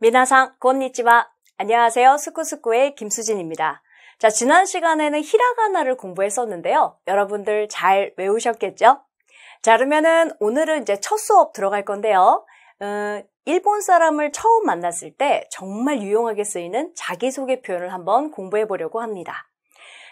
미나상, 곤니치와. 안녕하세요. 스쿠스쿠의 김수진입니다. 자, 지난 시간에는 히라가나를 공부했었는데요. 여러분들 잘 외우셨겠죠? 자, 그러면은 오늘은 이제 첫 수업 들어갈 건데요. 음, 일본 사람을 처음 만났을 때 정말 유용하게 쓰이는 자기소개 표현을 한번 공부해 보려고 합니다.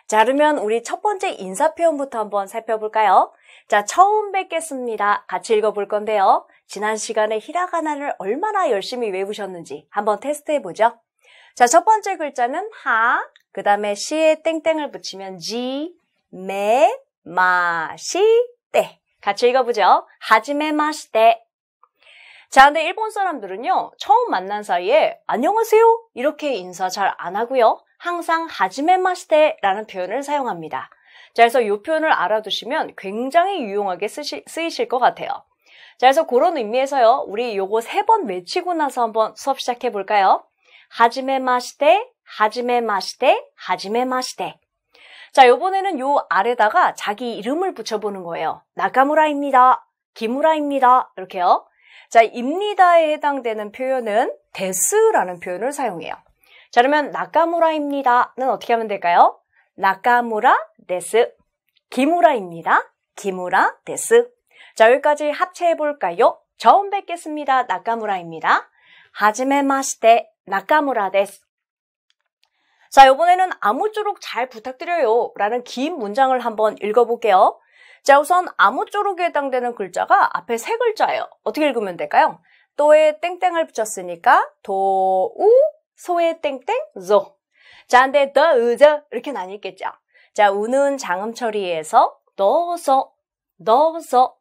자, 그러면 우리 첫 번째 인사 표현부터 한번 살펴볼까요? 자, 처음 뵙겠습니다. 같이 읽어볼 건데요. 지난 시간에 히라가나를 얼마나 열심히 외우셨는지 한번 테스트해 보죠. 자, 첫 번째 글자는 하, 그 다음에 시에 땡땡을 붙이면 지, 메, 마, 시, 때. 같이 읽어보죠. 하지메 마시 때. 자, 근데 일본 사람들은요, 처음 만난 사이에 안녕하세요 이렇게 인사 잘 안 하고요. 항상 하지메 마시때라는 표현을 사용합니다. 자, 그래서 이 표현을 알아두시면 굉장히 유용하게 쓰시, 쓰이실 것 같아요. 자, 그래서 그런 의미에서요. 우리 요거 세 번 외치고 나서 한번 수업 시작해 볼까요? 하지메 마시데 하지메 마시데 하지메 마시데 자, 요번에는 요 아래다가 자기 이름을 붙여보는 거예요. 나카무라입니다. 기무라입니다. 이렇게요. 자, 입니다에 해당되는 표현은 데스라는 표현을 사용해요. 자, 그러면 나카무라입니다는 어떻게 하면 될까요? 나카무라 데스. 기무라입니다. 기무라 데스. 자, 여기까지 합체해볼까요? 처음 뵙겠습니다. 나카무라입니다. 하지메마시테 나카무라 데스. 자, 이번에는 아무쪼록 잘 부탁드려요 라는 긴 문장을 한번 읽어볼게요. 자, 우선 아무쪼록에 해당되는 글자가 앞에 세 글자예요. 어떻게 읽으면 될까요? 또에 땡땡을 붙였으니까 도, 우, 소에 땡땡, 조. 자, 근데 더, 으, 저 이렇게 나뉘겠죠. 자, 우는 장음 처리에서 넣어서, 넣어서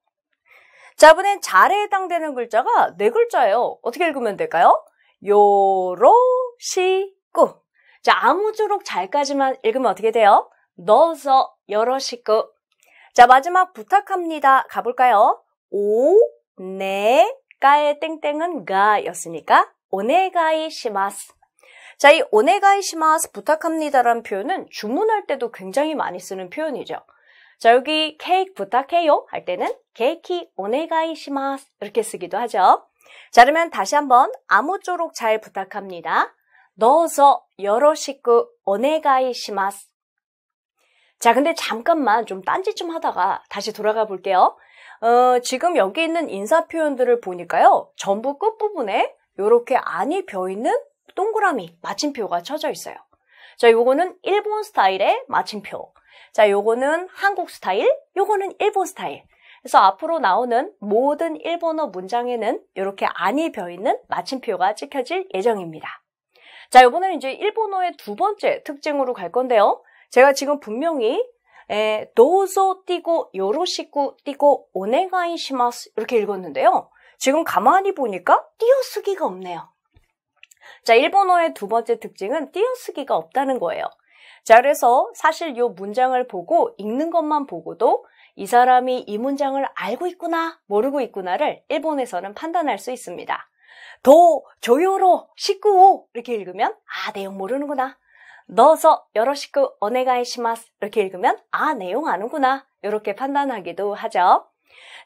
자본엔 잘에 해당되는 글자가 네 글자예요. 어떻게 읽으면 될까요? 요로시꾸. 자, 아무쪼록 잘까지만 읽으면 어떻게 돼요? 넣어서 요로시꾸. 자, 마지막 부탁합니다. 가볼까요? 오, 네, 가의 땡땡은 가 였으니까 오네가이 시마스. 자, 이 오네가이 시마스 부탁합니다라는 표현은 주문할 때도 굉장히 많이 쓰는 표현이죠. 자, 여기 케이크 부탁해요 할 때는 케이크 오네가이시마스 이렇게 쓰기도 하죠. 자, 그러면 다시 한번 아무쪼록 잘 부탁합니다. 넣어서 여러시구 오네가이시마스 자, 근데 잠깐만 좀 딴짓 좀 하다가 다시 돌아가 볼게요. 어, 지금 여기 있는 인사 표현들을 보니까요. 전부 끝부분에 이렇게 안이 벼있는 동그라미 마침표가 쳐져 있어요. 자, 이거는 일본 스타일의 마침표. 자, 요거는 한국 스타일, 요거는 일본 스타일. 그래서 앞으로 나오는 모든 일본어 문장에는 이렇게 안이 벼있는 마침표가 찍혀질 예정입니다. 자, 요번에는 이제 일본어의 두 번째 특징으로 갈 건데요. 제가 지금 분명히 에, 도소 띠고 요로시쿠 띠고 오네가이 시마스 이렇게 읽었는데요. 지금 가만히 보니까 띄어쓰기가 없네요. 자, 일본어의 두 번째 특징은 띄어쓰기가 없다는 거예요. 자, 그래서 사실 요 문장을 보고 읽는 것만 보고도 이 사람이 이 문장을 알고 있구나, 모르고 있구나를 일본에서는 판단할 수 있습니다. 도, 조요로, 식구, 이렇게 읽으면, 아, 내용 모르는구나. 넣어서 여러식구 오네가이시마스 이렇게 읽으면 아 내용 아는구나 이렇게 판단하기도 하죠.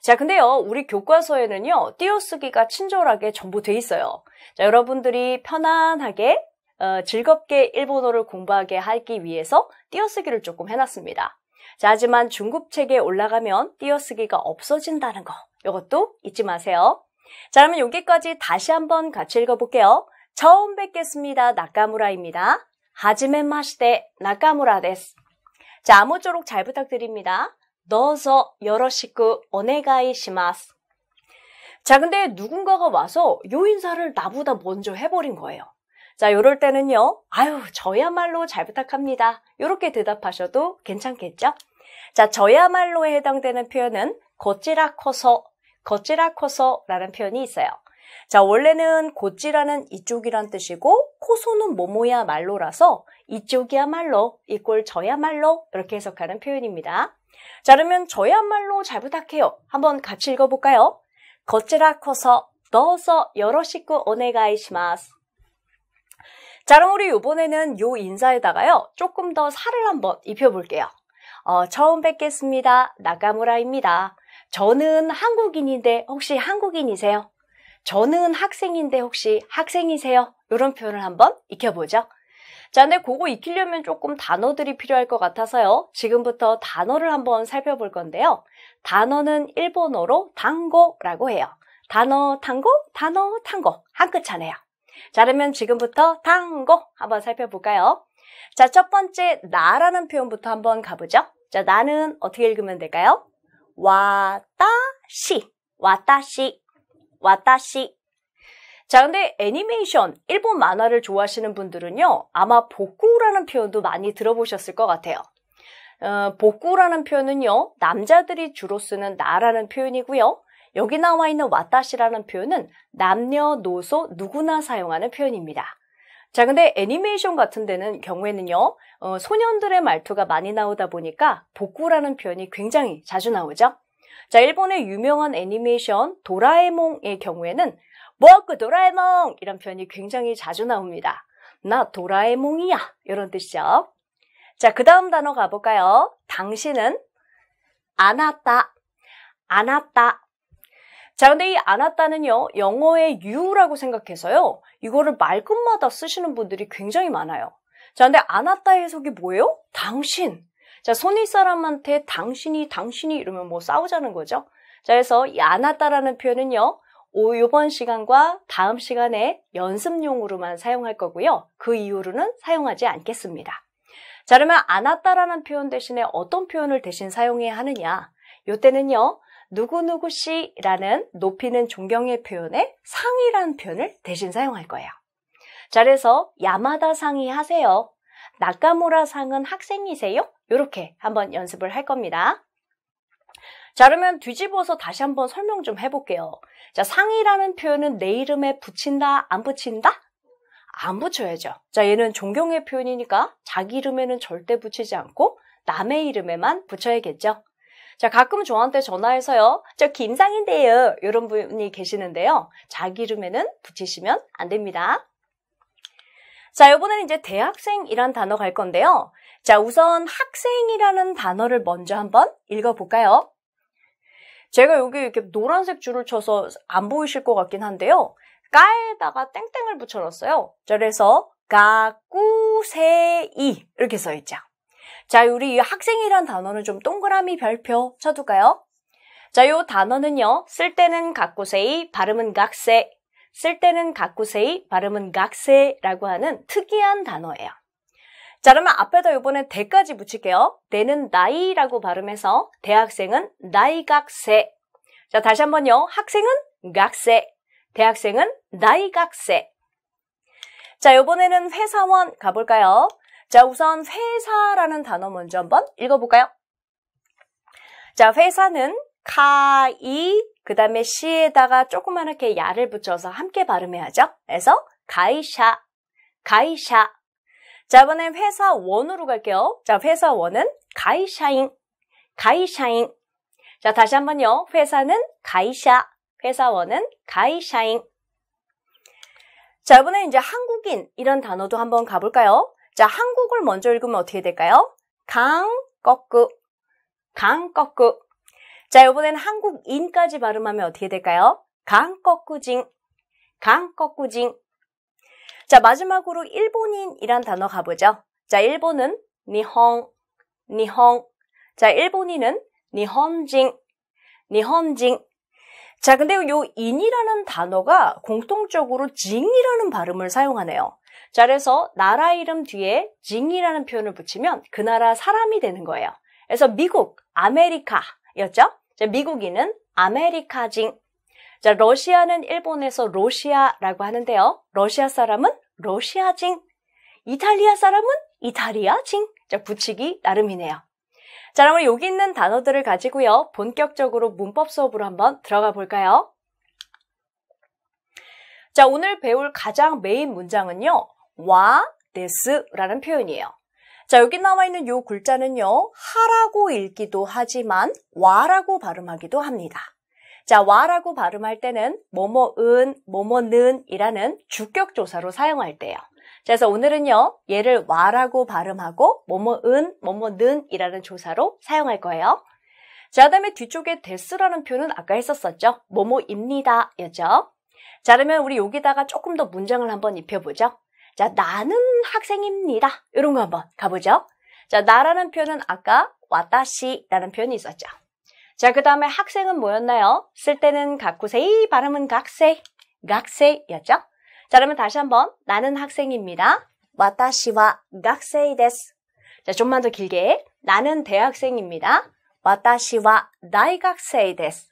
자 근데요 우리 교과서에는요 띄어쓰기가 친절하게 전부 돼 있어요. 자 여러분들이 편안하게 어, 즐겁게 일본어를 공부하게 하기 위해서 띄어쓰기를 조금 해놨습니다. 자, 하지만 중급 책에 올라가면 띄어쓰기가 없어진다는 거 이것도 잊지 마세요. 자, 그러면 여기까지 다시 한번 같이 읽어볼게요. 처음 뵙겠습니다. 나카무라입니다. 하지메 마시데 나카무라 데스. 자, 아무쪼록 잘 부탁드립니다. 넣어서 여러시구 오네가이 시마스. 자, 근데 누군가가 와서 요 인사를 나보다 먼저 해버린 거예요. 자, 요럴 때는요. 아유, 저야말로 잘 부탁합니다. 이렇게 대답하셔도 괜찮겠죠? 자, 저야말로에 해당되는 표현은 거지라 커서, 거지라 커서라는 표현이 있어요. 자, 원래는 고찌라는 이쪽이란 뜻이고 코소는 뭐뭐야 말로라서 이쪽이야말로 이 꼴 저야말로 이렇게 해석하는 표현입니다. 자, 그러면 저야말로 잘 부탁해요. 한번 같이 읽어볼까요? 거찌라 커서 넣어서 여러 식구 오네가이시마스. 자 그럼 우리 이번에는 요 인사에다가요 조금 더 살을 한번 입혀볼게요. 어, 처음 뵙겠습니다. 나가무라입니다. 저는 한국인인데 혹시 한국인이세요? 저는 학생인데 혹시 학생이세요? 이런 표현을 한번 익혀보죠. 자, 근데 그거 익히려면 조금 단어들이 필요할 것 같아서요. 지금부터 단어를 한번 살펴볼 건데요. 단어는 일본어로 단고라고 해요. 단어, 탄고, 단어, 탄고. 한끗 차네요. 자, 그러면 지금부터 탕고 한번 살펴볼까요? 자, 첫 번째 나라는 표현부터 한번 가보죠. 자, 나는 어떻게 읽으면 될까요? 와다시, 와다시, 와다시. 자, 근데 애니메이션, 일본 만화를 좋아하시는 분들은요, 아마 복구라는 표현도 많이 들어보셨을 것 같아요. 어, 복구라는 표현은요, 남자들이 주로 쓰는 나라는 표현이고요. 여기 나와 있는 왔다시라는 표현은 남녀노소 누구나 사용하는 표현입니다. 자, 근데 애니메이션 같은 데는 경우에는요, 어, 소년들의 말투가 많이 나오다 보니까 복구라는 표현이 굉장히 자주 나오죠. 자, 일본의 유명한 애니메이션 도라에몽의 경우에는 뭐그 도라에몽 이런 표현이 굉장히 자주 나옵니다. 나 도라에몽이야 이런 뜻이죠. 자, 그 다음 단어 가볼까요? 당신은 안았다. 안았다. 자, 근데 이 안았다는요, 영어의 유라고 생각해서요, 이거를 말끝마다 쓰시는 분들이 굉장히 많아요. 자, 근데 안았다의 해석이 뭐예요? 당신. 자, 손윗 사람한테 당신이, 당신이 이러면 뭐 싸우자는 거죠. 자, 그래서 이 안았다라는 표현은요, 오, 요번 시간과 다음 시간에 연습용으로만 사용할 거고요. 그 이후로는 사용하지 않겠습니다. 자, 그러면 안았다라는 표현 대신에 어떤 표현을 대신 사용해야 하느냐? 요때는요, 누구누구 씨라는 높이는 존경의 표현에 상이라는 표현을 대신 사용할 거예요. 잘해서 야마다 상이 하세요. 나카무라 상은 학생이세요? 이렇게 한번 연습을 할 겁니다. 자, 그러면 뒤집어서 다시 한번 설명 좀 해볼게요. 자, 상이라는 표현은 내 이름에 붙인다, 안 붙인다? 안 붙여야죠. 자, 얘는 존경의 표현이니까 자기 이름에는 절대 붙이지 않고 남의 이름에만 붙여야겠죠. 자, 가끔 저한테 전화해서요. 저 김상인데요. 이런 분이 계시는데요. 자기 이름에는 붙이시면 안 됩니다. 자, 이번에는 이제 대학생이란 단어 갈 건데요. 자, 우선 학생이라는 단어를 먼저 한번 읽어볼까요? 제가 여기 이렇게 노란색 줄을 쳐서 안 보이실 것 같긴 한데요. 까에다가 땡땡을 붙여놨어요. 그래서 가꾸세이 이렇게 써있죠. 자, 우리 학생이란 단어는 좀 동그라미 별표 쳐둘까요? 자, 요 단어는요. 쓸 때는 각구세이, 발음은 각세. 쓸 때는 각구세이, 발음은 각세라고 하는 특이한 단어예요. 자, 그러면 앞에다 요번에 대까지 붙일게요. 대는 나이라고 발음해서 대학생은 나이각세. 자, 다시 한번요. 학생은 각세. 대학생은 나이각세. 자, 요번에는 회사원 가볼까요? 자, 우선 회사라는 단어 먼저 한번 읽어볼까요? 자, 회사는 가이그 다음에 시에다가 조그만하게 야를 붙여서 함께 발음해야죠. 그래서 가이샤, 가이샤. 자, 이번엔 회사 원으로 갈게요. 자, 회사 원은 가이샤잉, 가이샤잉. 자, 다시 한번요. 회사는 가이샤, 회사 원은 가이샤잉. 자, 이번엔 이제 한국인 이런 단어도 한번 가볼까요? 자, 한국을 먼저 읽으면 어떻게 될까요? 강, 꺾으, 강, 꺾으. 자, 이번엔 한국인까지 발음하면 어떻게 될까요? 강, 꺾으징, 강, 꺾으징. 자, 마지막으로 일본인이란 단어 가보죠. 자, 일본은 니홍, 니홍. 자, 일본인은 니혼징, 니혼징. 자, 근데 요 인이라는 단어가 공통적으로 징이라는 발음을 사용하네요. 자, 그래서 나라 이름 뒤에 징이라는 표현을 붙이면 그 나라 사람이 되는 거예요. 그래서 미국, 아메리카였죠? 자, 미국인은 아메리카징. 자, 러시아는 일본에서 러시아라고 하는데요. 러시아 사람은 러시아징. 이탈리아 사람은 이탈리아징. 자, 붙이기 나름이네요. 자, 그러면 여기 있는 단어들을 가지고요. 본격적으로 문법 수업으로 한번 들어가 볼까요? 자, 오늘 배울 가장 메인 문장은요. 와, 데스라는 표현이에요. 자, 여기 나와 있는 요 글자는요. 하라고 읽기도 하지만 와라고 발음하기도 합니다. 자, 와라고 발음할 때는 뭐뭐은, 뭐뭐는 이라는 주격조사로 사용할 때요. 자, 그래서 오늘은요. 얘를 와라고 발음하고 뭐뭐은, 뭐뭐는 이라는 조사로 사용할 거예요. 자, 그 다음에 뒤쪽에 데스라는 표현은 아까 했었었죠. 뭐뭐입니다. 였죠. 자, 그러면 우리 여기다가 조금 더 문장을 한번 입혀보죠. 자, 나는 학생입니다. 이런 거 한번 가보죠. 자, 나라는 표현은 아까 와다시라는 표현이 있었죠. 자, 그 다음에 학생은 뭐였나요? 쓸 때는 가쿠세이, 발음은 각세, 각세였죠. 자, 그러면 다시 한번 나는 학생입니다. 와다시와 각세이 데스. 자, 좀만 더 길게. 나는 대학생입니다. 와다시와 나이각세이 데스.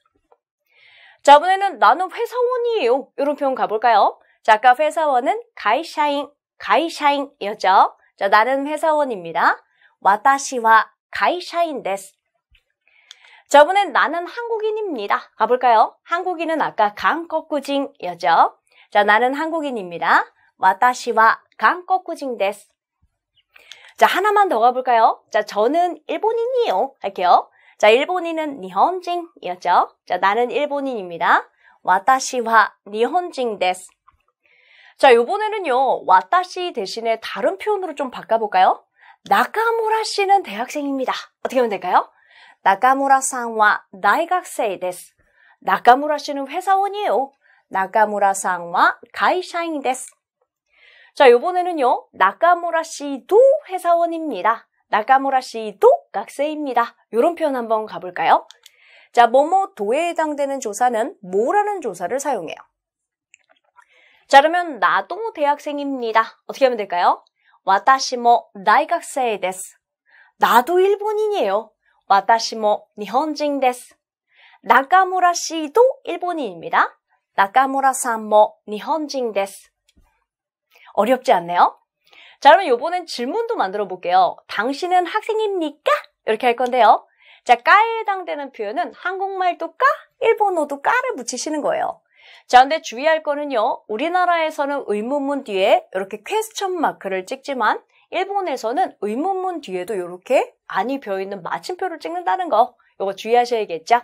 자번에는 나는 회사원이에요. 이런 표현 가볼까요? 자, 아까 회사원은 가이샤인, 가이샤인이었죠. 자, 나는 회사원입니다. 와타시와 가이샤인 데스. 저번엔 나는 한국인입니다. 가볼까요? 한국인은 아까 강꺼꾸징이었죠. 자, 나는 한국인입니다. 와타시와 강꺼꾸징 데스. 자, 하나만 더 가볼까요? 자, 저는 일본인이에요. 할게요. 자, 일본인은 니혼징이었죠. 자, 나는 일본인입니다. 와타시와 니혼징 데스. 자, 요번에는요. 와타시 대신에 다른 표현으로 좀 바꿔볼까요? 나카무라 씨는 대학생입니다. 어떻게 하면 될까요? 나카무라さんは 대학생 です. 나카무라 씨는 회사원이에요. 나카무라さんは 회사인です. 자, 요번에는요. 나카무라 씨도 회사원입니다. 나카무라 씨도 학생입니다 이런 표현 한번 가볼까요? 자, 뭐뭐 도에 해당되는 조사는 뭐라는 조사를 사용해요. 자, 그러면 나도 대학생입니다. 어떻게 하면 될까요? 와타시모 다이각세 데스. 나도 일본인이에요. 와타시모 니혼징 데스. 나카무라 씨도 일본인입니다. 나카무라 산모 니혼징 데스. 어렵지 않네요? 자, 그럼 요번엔 질문도 만들어 볼게요. 당신은 학생입니까? 이렇게 할 건데요. 자, 까에 해당되는 표현은 한국말도 까, 일본어도 까를 붙이시는 거예요. 자, 근데 주의할 거는요. 우리나라에서는 의문문 뒤에 이렇게 퀘스천 마크를 찍지만 일본에서는 의문문 뒤에도 이렇게 아니 비어 있는 마침표를 찍는다는 거. 이거 주의하셔야겠죠?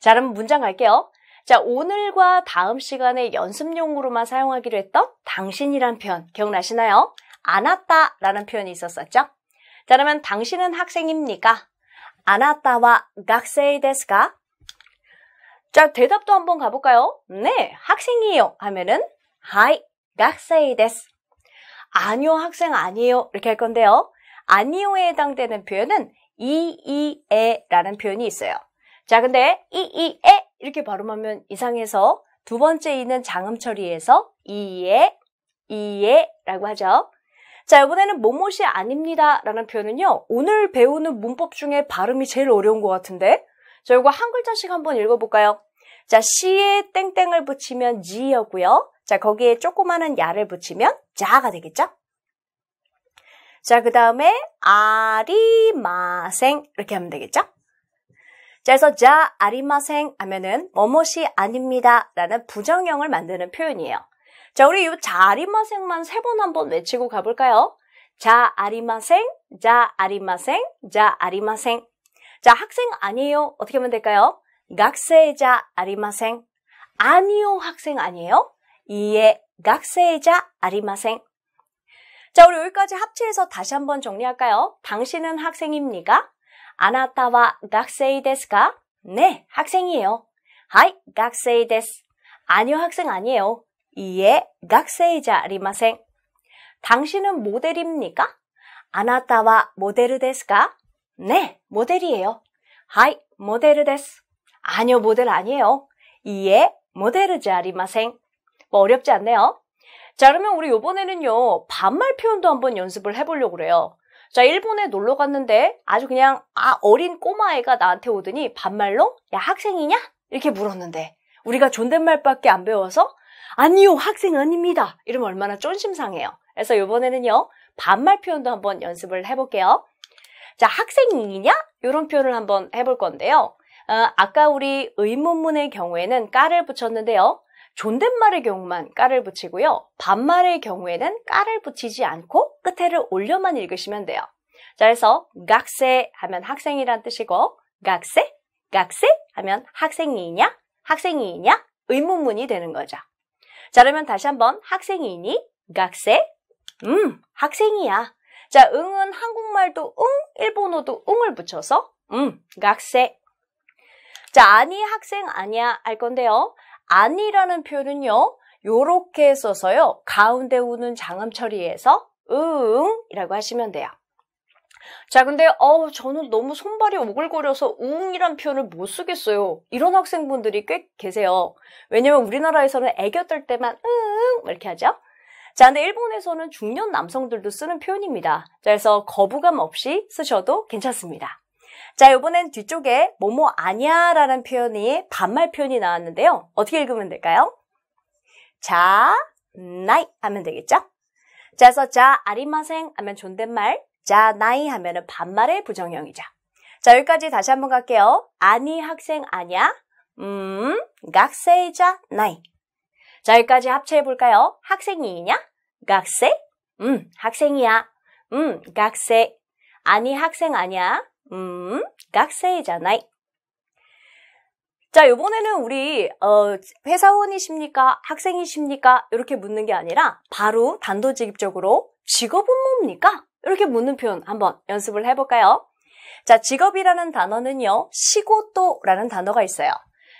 자, 그럼 문장 갈게요. 자, 오늘과 다음 시간에 연습용으로만 사용하기로 했던 당신이란 표현 기억나시나요? 않았다 라는 표현이 있었었죠. 자, 그러면 당신은 학생입니까? 안았다와 각세이 데스가? 자, 대답도 한번 가볼까요? 네, 학생이에요 하면은 하이, 각세이 데스. 아니요, 학생 아니에요 이렇게 할 건데요. 아니오에 해당되는 표현은 이이에라는 표현이 있어요. 자, 근데 이이에 이렇게 발음하면 이상해서 두 번째 이는 장음 처리해서 이에 이에라고 하죠. 자, 이번에는 뭐뭇이 아닙니다 라는 표현은요. 오늘 배우는 문법 중에 발음이 제일 어려운 것 같은데? 자, 이거 한 글자씩 한번 읽어볼까요? 자, 시에 땡땡을 붙이면 지였고요. 자, 거기에 조그마한 야를 붙이면 자가 되겠죠? 자, 그 다음에 아리마생 이렇게 하면 되겠죠? 자, 그래서 자 아리마생 하면은 뭐뭇이 아닙니다 라는 부정형을 만드는 표현이에요. 자, 우리 이 자아리마생만 세 번 한 번 외치고 가볼까요? 자아리마생, 자아리마생, 자아리마생. 자, 학생 아니에요. 어떻게 하면 될까요? 각세자 아리마생. 아니요, 학생 아니에요. 이에 각세자 아리마생. 자, 우리 여기까지 합체해서 다시 한 번 정리할까요? 당신은 학생입니까? 아나타와 각세이 데스가? 네, 학생이에요. 하이, 각세이 데스. 아니요, 학생 아니에요. 이에 각세이자 리마생. 당신은 모델입니까? 아나타와 모델 ですか? 네, 모델이에요. 하이, 모델 です. 아니요, 모델 아니에요. 이에 모델이자 리마생. 뭐 어렵지 않네요. 자, 그러면 우리 요번에는요, 반말 표현도 한번 연습을 해보려고 그래요. 자, 일본에 놀러 갔는데 아주 그냥 아, 어린 꼬마애가 나한테 오더니 반말로 야, 학생이냐? 이렇게 물었는데 우리가 존댓말밖에 안 배워서 아니요, 학생 아닙니다. 이러면 얼마나 쫀심 상해요. 그래서 이번에는요, 반말 표현도 한번 연습을 해볼게요. 자, 학생이냐? 이런 표현을 한번 해볼 건데요. 어, 아까 우리 의문문의 경우에는 까를 붙였는데요. 존댓말의 경우만 까를 붙이고요. 반말의 경우에는 까를 붙이지 않고 끝에를 올려만 읽으시면 돼요. 자, 그래서 각세 하면 학생이란 뜻이고 각세, 각세 하면 학생이냐, 학생이냐 의문문이 되는 거죠. 자, 그러면 다시 한번 학생이니? 각세? 음, 학생이야. 자, 응은 한국말도 응, 일본어도 응을 붙여서 음, 각세. 자, 아니 학생 아니야 할 건데요. 아니라는 표현은요. 요렇게 써서요. 가운데 우는 장음 처리해서 응이라고 하시면 돼요. 자, 근데 어우 저는 너무 손발이 오글거려서 우웅이란 표현을 못 쓰겠어요. 이런 학생분들이 꽤 계세요. 왜냐면 우리나라에서는 애교 떨 때만 으응 이렇게 하죠. 자, 근데 일본에서는 중년 남성들도 쓰는 표현입니다. 자, 그래서 거부감 없이 쓰셔도 괜찮습니다. 자, 이번엔 뒤쪽에 뭐뭐 아니야라는 표현이 반말 표현이 나왔는데요. 어떻게 읽으면 될까요? 자, 나이 하면 되겠죠? 자서자 아리마생 하면 존댓말, 자 나이 하면은 반말의 부정형이죠. 자 여기까지 다시 한번 갈게요. 아니 학생 아냐? 음, 각세자 나이. 자 여기까지 합체해 볼까요? 학생이냐? 각세? 음, 학생이야. 음, 각세. 아니 학생 아냐? 음, 각세자 나이. 자, 요번에는 우리 어, 회사원이십니까? 학생이십니까? 이렇게 묻는 게 아니라 바로 단도직입적으로 직업은 뭡니까? 이렇게 묻는 표현 한번 연습을 해볼까요? 자, 직업이라는 단어는요, 시고또라는 단어가 있어요.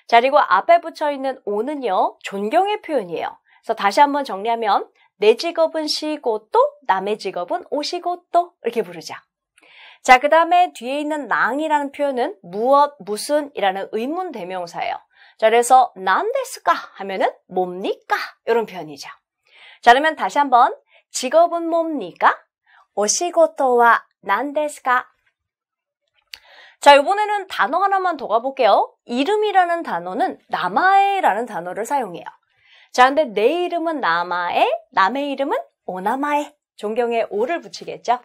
자, 그리고 앞에 붙어있는 오는요, 존경의 표현이에요. 그래서 다시 한번 정리하면, 내 직업은 시고또, 남의 직업은 오시고또, 이렇게 부르죠 자, 그 다음에 뒤에 있는 낭이라는 표현은 무엇, 무슨 이라는 의문 대명사예요. 자, 그래서 난데스까 하면은 뭡니까? 이런 표현이죠. 자, 그러면 다시 한번 직업은 뭡니까? 오시고토와 난데스까? 자, 이번에는 단어 하나만 더 가볼게요. 이름이라는 단어는 나마에라는 단어를 사용해요. 자, 근데 내 이름은 나마에, 남의 이름은 오나마에. 존경의 오를 붙이겠죠?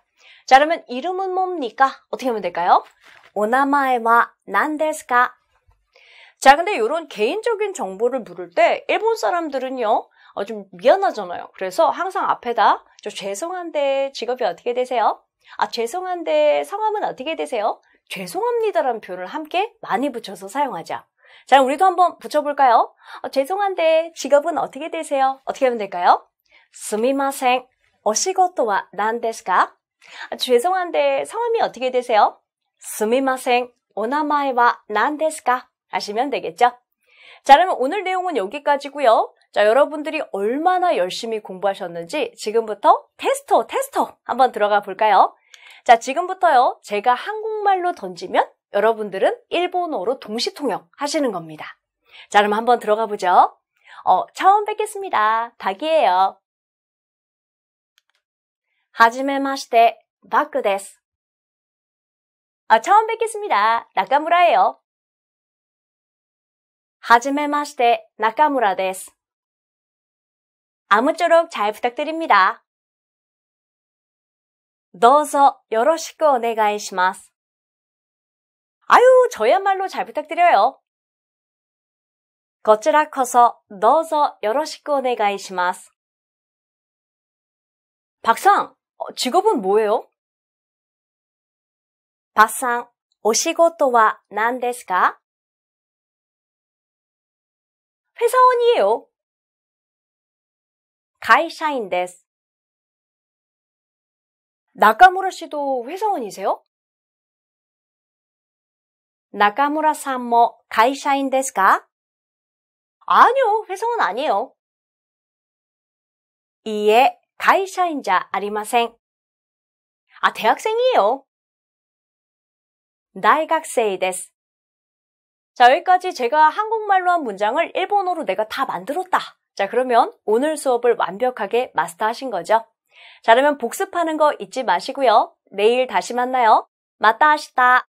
자, 그러면 이름은 뭡니까? 어떻게 하면 될까요? 오나마에와 난데스카. 자, 근데 이런 개인적인 정보를 물을 때 일본 사람들은요, 어, 좀 미안하잖아요. 그래서 항상 앞에다 저 죄송한데 직업이 어떻게 되세요? 아, 죄송한데 성함은 어떻게 되세요? 죄송합니다라는 표현을 함께 많이 붙여서 사용하자. 자, 우리도 한번 붙여볼까요? 아, 어, 죄송한데 직업은 어떻게 되세요? 어떻게 하면 될까요? 스미마생. 시고事와 난데스까? 죄송한데 성함이 어떻게 되세요? 스미마생. 오나마에와 난데스까? 하시면 되겠죠? 자, 그러면 오늘 내용은 여기까지고요. 자, 여러분들이 얼마나 열심히 공부하셨는지 지금부터 테스터, 테스터 한번 들어가 볼까요? 자, 지금부터요. 제가 한국말로 던지면 여러분들은 일본어로 동시통역 하시는 겁니다. 자, 그럼 한번 들어가 보죠. 어, 처음 뵙겠습니다. 박이에요. はじめまして、バクです。あ、처음뵙겠습니 다。 中村へよ。はじめまして、中村です。あむちょろく잘부탁드립니 다。 どうぞよろしくお願いします。あゆ、저야말로잘부탁드려 요。 こちらこそ、どうぞよろしくお願いします。박상 어, 직업은 뭐예요? 박상, お仕事は何ですか? 회사원이에요. 会社員です. 나카무라 씨도 회사원이세요? 나카무라 さんも会社員ですか? 아니요, 회사원 아니에요. 이에 会社員じゃありません。あ、대학생이에요大学生です。 자, 여기까지 제가 한국말로 한 문장을 일본어로 내가 다 만들었다. 자, 그러면 오늘 수업을 완벽하게 마스터하신 거죠. 자, 그러면 복습하는 거 잊지 마시고요. 내일 다시 만나요. 마다 하시다.